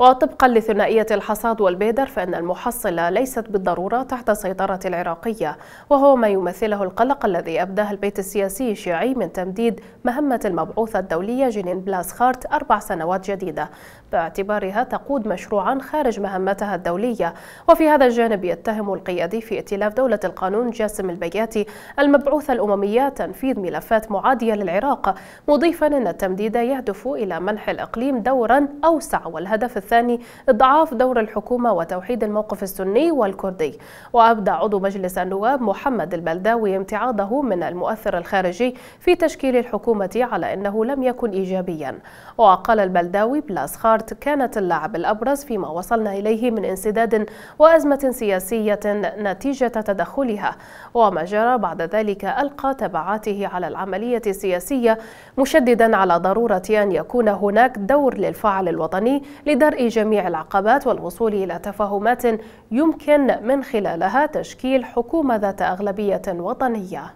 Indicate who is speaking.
Speaker 1: وطبقا لثنائية الحصاد والبيدر فإن المحصلة ليست بالضرورة تحت سيطرة العراقية وهو ما يمثله القلق الذي أبداه البيت السياسي الشيعي من تمديد مهمة المبعوثة الدولية جنين خارت أربع سنوات جديدة باعتبارها تقود مشروعا خارج مهمتها الدولية وفي هذا الجانب يتهم القيادي في ائتلاف دولة القانون جاسم البياتي المبعوثة الأممية تنفيذ ملفات معادية للعراق مضيفا أن التمديد يهدف إلى منح الإقليم دورا أوسع والهدف الثاني إضعاف دور الحكومة وتوحيد الموقف السني والكردي وأبدى عضو مجلس النواب محمد البلداوي امتعاضه من المؤثر الخارجي في تشكيل الحكومة على أنه لم يكن إيجابيا وقال البلداوي بلاس خارت كانت اللاعب الأبرز فيما وصلنا إليه من انسداد وأزمة سياسية نتيجة تدخلها وما جرى بعد ذلك ألقى تبعاته على العملية السياسية مشددا على ضرورة أن يكون هناك دور للفاعل الوطني لدرء جميع العقبات والوصول إلى تفاهمات يمكن من خلالها تشكيل حكومة ذات أغلبية وطنية